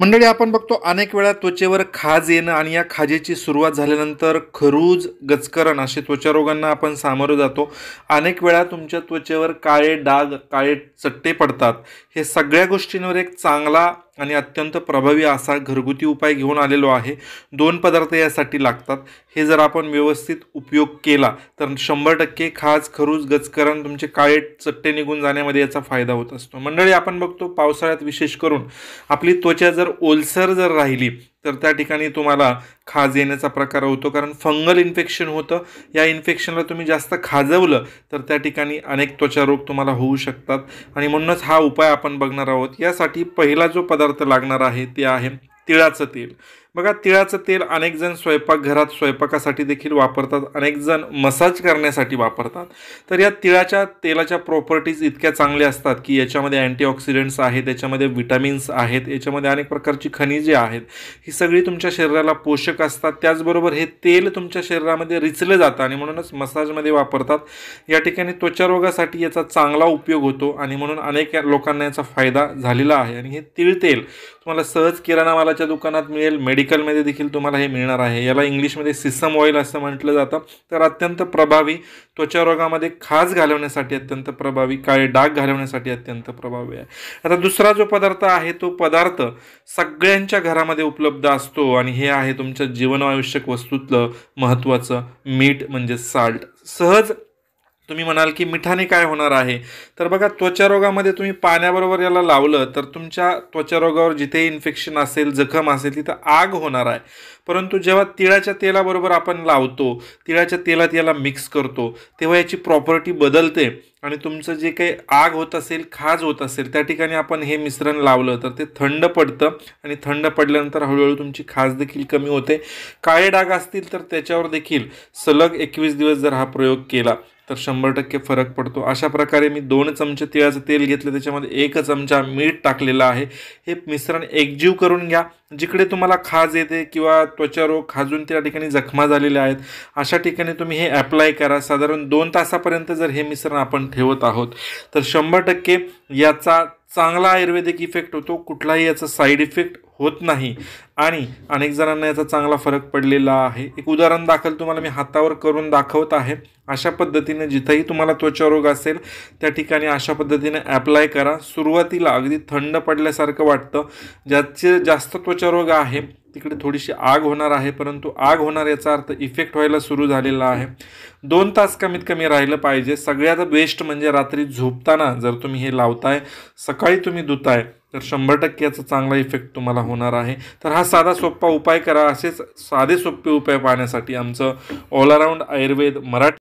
मंडळी आपण बघतो अनेक वेळा त्वचेवर खाज येणं आणि या खाजेची सुरुवात झाल्यानंतर खरूज गचकरण असे त्वचारोगांना आपण सामोरं जातो अनेक वेळा तुमच्या त्वचेवर काळे डाग काळे चट्टे पडतात हे सगळ्या गोष्टींवर एक चांगला आणि अत्यंत प्रभावी असा घरगुती उपाय घेऊन आलेलो आहे दोन पदार्थ यासाठी लागतात हे जर आपण व्यवस्थित उपयोग केला तर शंभर टक्के खाज खरूज गचकरण तुमचे काळे चट्टे निघून जाण्यामध्ये याचा फायदा होत असतो मंडळी आपण बघतो पावसाळ्यात विशेष करून आपली त्वचा जर ओलसर जर राहिली तर त्या ठिकाणी तुम्हाला खाज येण्याचा प्रकार होतो कारण फंगल इन्फेक्शन होतं या इन्फेक्शनला तुम्ही जास्त खाजवलं तर त्या ठिकाणी अनेक त्वचा रोग तुम्हाला होऊ शकतात आणि म्हणूनच हा उपाय आपण बघणार आहोत यासाठी पहिला जो पदार्थ लागणार आहे ते आहे तिळाचं तेल बघा तिळाचं तेल अनेकजण स्वयंपाकघरात स्वयंपाकासाठी देखील वापरतात अनेकजण मसाज करण्यासाठी वापरतात तर या तिळाच्या तेलाच्या प्रॉपर्टीज इतक्या चांगल्या असतात की याच्यामध्ये अँटीऑक्सिडंट्स आहेत याच्यामध्ये विटॅमिन्स आहेत याच्यामध्ये अनेक प्रकारची खनिजे आहेत ही सगळी तुमच्या शरीराला पोषक असतात त्याचबरोबर हे तेल तुमच्या शरीरामध्ये रिचलं जातं आणि म्हणूनच मसाजमध्ये वापरतात या ठिकाणी त्वचारोगासाठी याचा चांगला उपयोग होतो आणि म्हणून अनेक लोकांना याचा फायदा झालेला आहे आणि हे तिळतेल तुम्हाला सहज किराणा मालाच्या दुकानात मिळेल मेडिकलमध्ये देखील तुम्हाला हे मिळणार आहे याला इंग्लिशमध्ये सिसम ऑइल असं म्हटलं जातं तर अत्यंत प्रभावी त्वचारोगामध्ये खास घालवण्यासाठी अत्यंत प्रभावी काळे डाग घालवण्यासाठी अत्यंत प्रभावी आहे आता दुसरा जो पदार्थ आहे तो पदार्थ सगळ्यांच्या घरामध्ये उपलब्ध असतो आणि हे आहे तुमच्या जीवनावश्यक वस्तूतलं महत्त्वाचं मीठ म्हणजे साल्ट सहज तुम्ही म्हणाल की मिठाने काय होणार आहे तर बघा त्वचारोगामध्ये तुम्ही पाण्याबरोबर याला लावलं तर तुमच्या त्वचारोगावर जिथे इन्फेक्शन असेल जखम असेल तिथं आग होणार आहे परंतु जेव्हा तिळाच्या तेलाबरोबर आपण लावतो तिळाच्या तेलात याला मिक्स करतो तेव्हा याची प्रॉपर्टी बदलते आणि तुमचं जे काही आग होत असेल खाज होत असेल त्या ठिकाणी आपण हे मिश्रण लावलं तर ते थंड पडतं आणि थंड पडल्यानंतर हळूहळू तुमची खाज देखील कमी होते काळे डाग असतील तर त्याच्यावर देखील सलग एकवीस दिवस जर हा प्रयोग केला तर शंभर टक्के फरक पडतो अशा प्रकारे मी दोन चमचे तिळाचं तेल घेतलं त्याच्यामध्ये एक चमचा मीठ टाकलेला आहे हे मिश्रण एकजीव करून घ्या जिकडे तुम्हाला खाज येते किंवा त्वचारोग खाजून त्या ठिकाणी जखमा झालेल्या आहेत अशा ठिकाणी तुम्ही हे ॲप्लाय करा साधारण दोन तासापर्यंत जर हे मिश्रण आपण ठेवत आहोत तर शंभर टक्के याचा चांगला आयुर्वेदिक इफेक्ट होतो कुठलाही याचा साईड इफेक्ट होत नाही आणि अनेक जणांना याचा चांगला फरक पडलेला आहे एक उदाहरण दाखल तुम्हाला मी हातावर करून दाखवत आहे अशा पद्धतीने जिथंही तुम्हाला त्वचा रोग असेल त्या ठिकाणी अशा पद्धतीने ॲप्लाय करा सुरुवातीला अगदी थंड पडल्यासारखं वाटतं ज्याचे जास्त त्वचारोग आहे तिकडे थोडीशी आग होणार आहे परंतु आग होणार याचा अर्थ इफेक्ट व्हायला सुरू झालेला आहे दोन तास कमीत कमी राहिलं पाहिजे सगळ्यात बेस्ट म्हणजे रात्री झोपताना जर तुम्ही हे लावताय सकाळी तुम्ही धुताय तर शंभर टक्क्याचा चांगला इफेक्ट तुम्हाला होणार आहे तर हा साधा सोप्पा उपाय करा असेच साधे सोपे उपाय पाहण्यासाठी आमचं ऑल अराऊंड आयुर्वेद मराठी